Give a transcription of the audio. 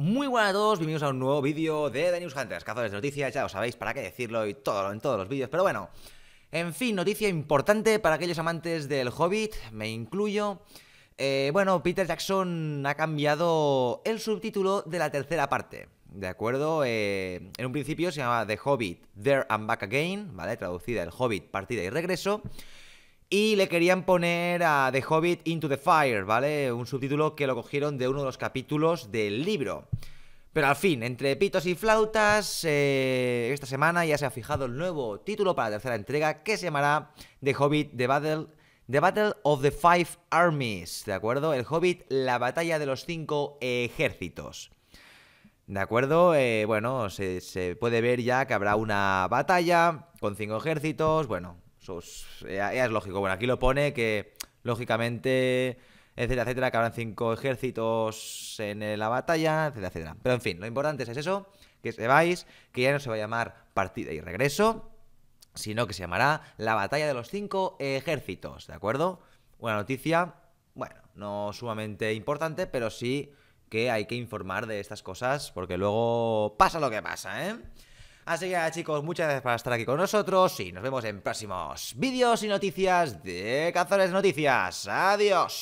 Muy buenas a todos, bienvenidos a un nuevo vídeo de The News Hunters, cazadores de noticias, ya lo sabéis para qué decirlo y todo en todos los vídeos, pero bueno. En fin, noticia importante para aquellos amantes del Hobbit, me incluyo. Eh, bueno, Peter Jackson ha cambiado el subtítulo de la tercera parte, ¿de acuerdo? Eh, en un principio se llamaba The Hobbit, There and Back Again, ¿vale? Traducida El Hobbit, Partida y Regreso. Y le querían poner a The Hobbit Into the Fire, ¿vale? Un subtítulo que lo cogieron de uno de los capítulos del libro. Pero al fin, entre pitos y flautas, eh, esta semana ya se ha fijado el nuevo título para la tercera entrega que se llamará The Hobbit The Battle, of the Five Armies, ¿de acuerdo? El Hobbit, la batalla de los cinco ejércitos. ¿De acuerdo? Eh, bueno, se, se puede ver ya que habrá una batalla con cinco ejércitos, bueno, es lógico. Bueno, aquí lo pone que, lógicamente, etcétera, etcétera, que habrán cinco ejércitos en la batalla, etcétera, etcétera. Pero en fin, lo importante es eso, que se sepáis que ya no se va a llamar partida y regreso, sino que se llamará la batalla de los cinco ejércitos, ¿de acuerdo? Una noticia, bueno, no sumamente importante, pero sí que hay que informar de estas cosas, porque luego pasa lo que pasa, ¿eh? Así que chicos, muchas gracias por estar aquí con nosotros y nos vemos en próximos vídeos y noticias de Cazadores de Noticias. Adiós.